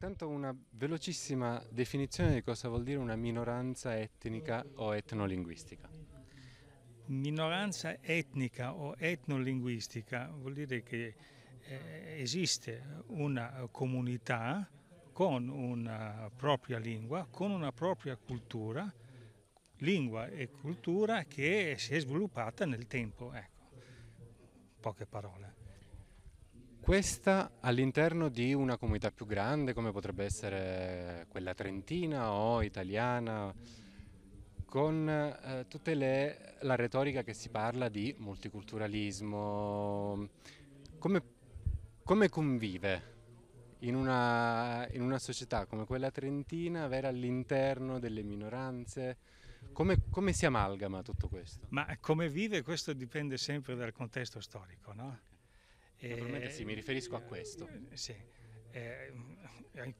Intanto una velocissima definizione di cosa vuol dire una minoranza etnica o etnolinguistica. Minoranza etnica o etnolinguistica vuol dire che eh, esiste una comunità con una propria lingua, con una propria cultura, lingua e cultura che si è sviluppata nel tempo, ecco, poche parole questa all'interno di una comunità più grande come potrebbe essere quella trentina o italiana, con eh, tutta la retorica che si parla di multiculturalismo, come, come convive in una, in una, società come quella trentina avere all'interno delle minoranze? Come, come si amalgama tutto questo? Ma come vive questo dipende sempre dal contesto storico, no? Naturalmente sì, mi eh, riferisco a eh, questo. Eh, sì.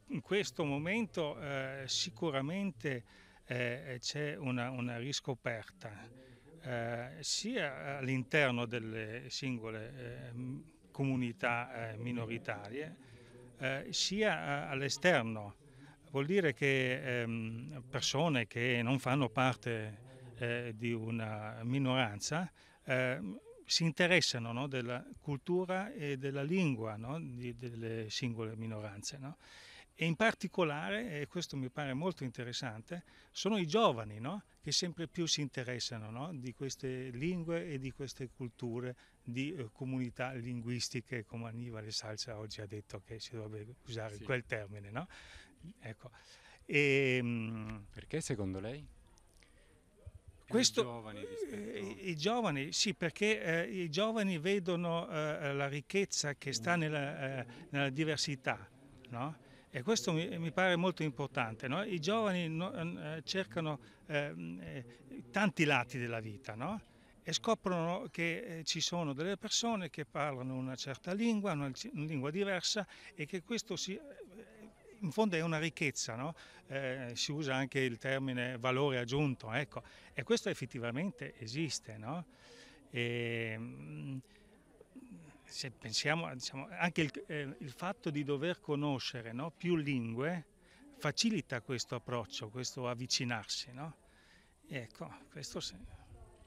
in questo momento sicuramente c'è una, una riscoperta sia all'interno delle singole ehm, comunità minoritarie sia all'esterno. Vuol dire che ehm, persone che non fanno parte di una minoranza ehm, si interessano no, della cultura e della lingua no, di, delle singole minoranze. No? E in particolare, e questo mi pare molto interessante, sono i giovani che sempre più si interessano di queste lingue e di queste culture di eh, comunità linguistiche, come Annibale Salsa oggi ha detto che si dovrebbe usare sì. quel termine. Ecco. E, ehm Perché secondo lei? questo, giovani rispetto... Eh, I, i, giovani, sì, perché eh, i giovani vedono eh, la ricchezza che sta mm. nella, eh, nella diversità, no? E questo mi, mi pare molto importante. No? I giovani no, eh, cercano ehm, eh, tanti lati della vita, no? e scoprono che ci sono delle persone che parlano una certa lingua, una lingua diversa e che questo si, in fondo è una ricchezza, no? eh, si usa anche il termine valore aggiunto, ecco. e questo effettivamente esiste. No? E, ehm, se pensiamo, diciamo, anche il, eh, il, fatto di dover conoscere no? più lingue facilita questo approccio, questo avvicinarsi. Ecco, questo sì.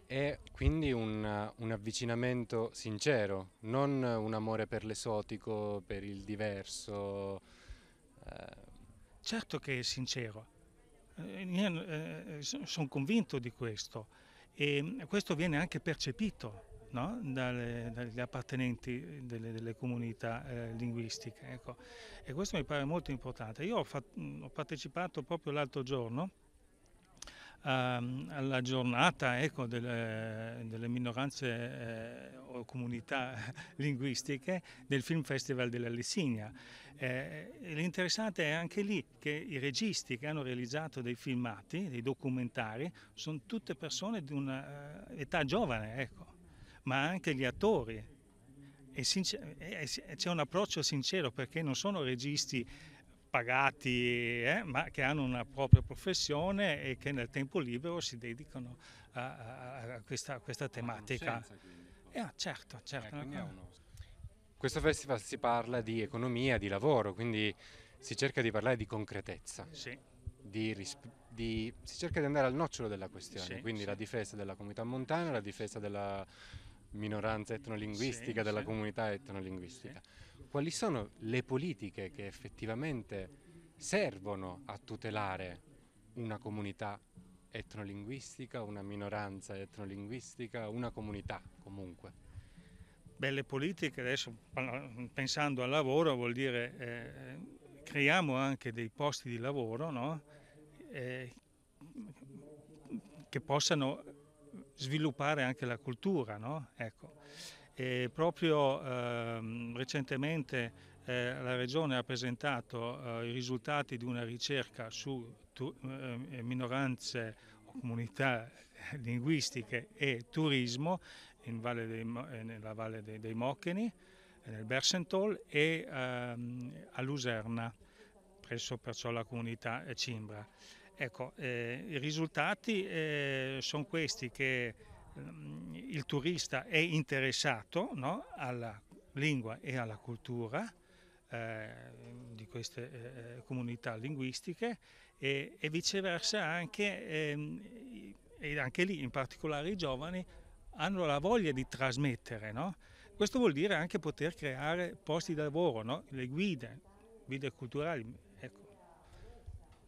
È quindi un, un avvicinamento sincero, non un amore per l'esotico, per il diverso eh, certo che è sincero, eh, eh, sono convinto di questo e questo viene anche percepito no? Dalle, dagli appartenenti delle, delle comunità eh, linguistiche ecco. e questo mi pare molto importante. Io ho, fatto, ho partecipato proprio l'altro giorno alla ehm, giornata ecco, delle, delle, minoranze eh, o comunità linguistiche del Film Festival della Lessigna. Eh, l'interessante è anche lì che i registi che hanno realizzato dei filmati, dei documentari, sono tutte persone di un'età eh, giovane, ecco. ma anche gli attori. c'è un approccio sincero perché non sono registi pagati, eh, ma che hanno una propria professione e che nel tempo libero si dedicano a, a, questa, a questa, tematica. Eh, ah, certo, certo. Eh, Questo festival si parla di economia, di lavoro, quindi si cerca di parlare di concretezza. Sì. Di risp- di... si cerca di andare al nocciolo della questione, sì, quindi sì. la difesa della comunità montana, la difesa della minoranza etnolinguistica, della comunità etnolinguistica quali sono le politiche che effettivamente servono a tutelare una comunità etnolinguistica, una minoranza etnolinguistica, una comunità comunque? Beh, le politiche adesso, pensando al lavoro, vuol dire eh, creiamo anche dei posti di lavoro no? eh, che possano sviluppare anche la cultura. No? Ecco. E proprio ehm, recentemente eh, la Regione ha presentato eh, i risultati di una ricerca su tu, eh, eh minoranze o comunità linguistiche e turismo valle dei, eh, nella Valle dei, dei Moccheni, eh, nel Bersentol e ehm, a Luserna, presso perciò la comunità Cimbra. Ecco, i risultati sono questi che Ehm, il turista è interessato no, alla lingua e alla cultura ehm, di queste eh, eh, comunità linguistiche e, viceversa anche, e ehm, anche lì in particolare i giovani hanno la voglia di trasmettere. No? Questo vuol dire anche poter creare posti di lavoro, no? le guide, guide culturali,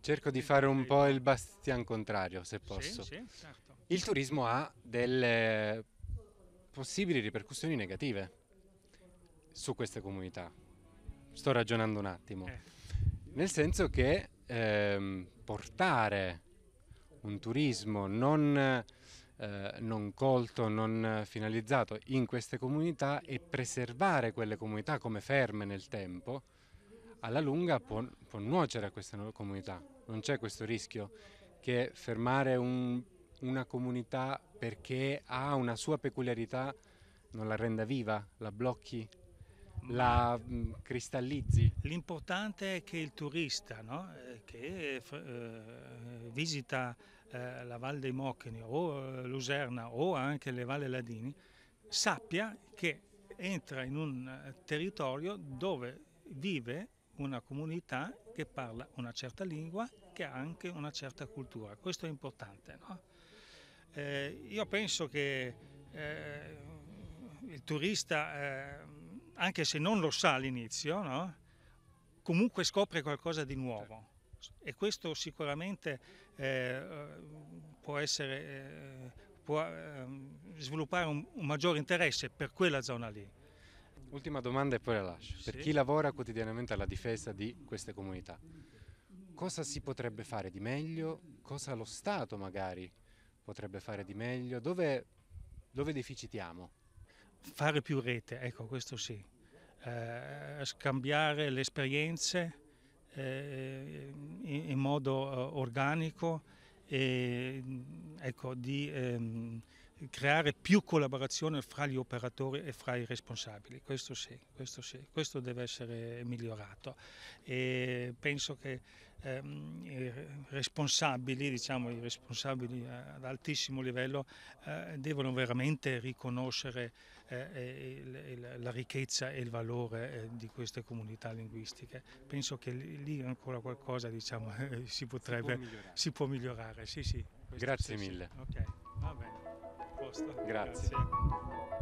Cerco di fare un po' il bastian contrario, se posso. Sì, sì, certo. Il turismo ha delle possibili ripercussioni negative su queste comunità. Sto ragionando un attimo. Eh. Nel senso che ehm, portare un turismo non, eh, non colto, non finalizzato in queste comunità e preservare quelle comunità come ferme nel tempo, alla lunga può, può nuocere a queste comunità non c'è questo rischio che fermare un, una comunità perché ha una sua peculiarità non la renda viva, la blocchi, mm. la mh, mm, cristallizzi. L'importante è che il turista no? Eh, che eh, eh, visita eh, la Val dei Mocconi o eh, Luserna o anche le Valle Ladini sappia che entra in un eh, territorio dove vive una comunità che parla una certa lingua, che ha anche una certa cultura. Questo è importante. No? Eh, io penso che eh, il turista, eh, anche se non lo sa all'inizio, no? comunque scopre qualcosa di nuovo e questo sicuramente eh, può essere eh, può ehm, sviluppare un, un maggiore interesse per quella zona lì. Ultima domanda e poi la lascio. Sì. Per chi lavora quotidianamente alla difesa di queste comunità, cosa si potrebbe fare di meglio? Cosa lo Stato magari potrebbe fare di meglio? Dove, dove deficitiamo? Fare più rete, ecco questo sì. Eh, scambiare le esperienze eh, in, in, modo eh, organico e ecco, di... Ehm, creare più collaborazione fra gli operatori e fra i responsabili, questo sì, questo, sì, questo deve essere migliorato e penso che ehm, i responsabili, diciamo i responsabili ad altissimo livello eh, devono veramente riconoscere eh, il, la ricchezza e il valore eh, di queste comunità linguistiche. Penso che lì ancora qualcosa diciamo, si potrebbe, si può migliorare. Si può migliorare. Sì, sì, Grazie sì, mille. Okay risposta. Grazie. Grazie.